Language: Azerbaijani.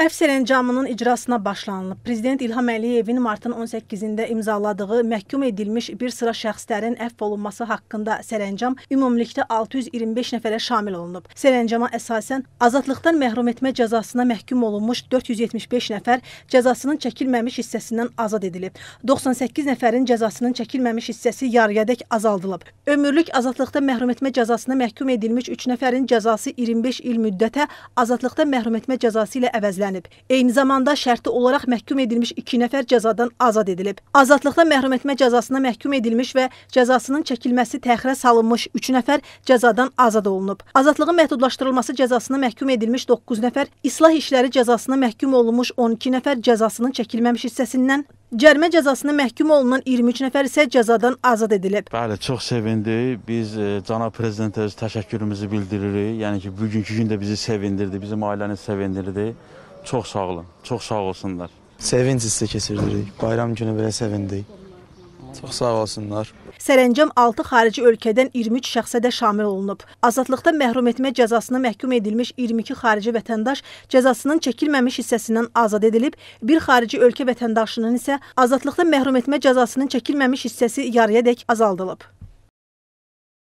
Bərp sərəncamının icrasına başlanılıb. Prezident İlham Əliyevin martın 18-də imzaladığı məhkum edilmiş bir sıra şəxslərin əfv olunması haqqında sərəncam ümumilikdə 625 nəfərə şamil olunub. Sərəncama əsasən azadlıqdan məhrum etmə cəzasına məhkum olunmuş 475 nəfər cəzasının çəkilməmiş hissəsindən azad edilib. 98 nəfərin cəzasının çəkilməmiş hissəsi yarıyadək azaldılıb. Ömürlük azadlıqdan məhrum etmə cəzasına məhkum edilmiş 3 nəfərin cəzası 25 il müddətə azadlıqdan məhrum etmə cəzası ilə əvəzlənib təqsirlənib. Eyni zamanda şərti olaraq məhkum edilmiş 2 nəfər cəzadan azad edilib. Azadlıqdan məhrum etmə cəzasına məhkum edilmiş və cəzasının çəkilməsi təxirə salınmış 3 nəfər cəzadan azad olunub. Azadlığın məhdudlaşdırılması cəzasına məhkum edilmiş 9 nəfər, islah işləri cəzasına məhkum olunmuş 12 nəfər cəzasının çəkilməmiş hissəsindən Cərimə cəzasına məhkum olunan 23 nəfər isə cəzadan azad edilib. Bəli, çox sevindik. Biz e, cənab prezidentə öz təşəkkürümüzü bildiririk. Yəni ki, bugünkü gün də bizi sevindirdi, bizim ailəni sevindirdi. Çox sağ olun. Çox sağ olsunlar. Sevinç hissi keçirdirik. Bayram günü belə sevindik. Çox sağ olsunlar. Sərəncam 6 xarici ölkədən 23 şəxsə də şamil olunub. Azadlıqdan məhrum etmə cəzasına məhkum edilmiş 22 xarici vətəndaş cəzasının çəkilməmiş hissəsindən azad edilib, bir xarici ölkə vətəndaşının isə azadlıqdan məhrum etmə cəzasının çəkilməmiş hissəsi yarıyadək azaldılıb.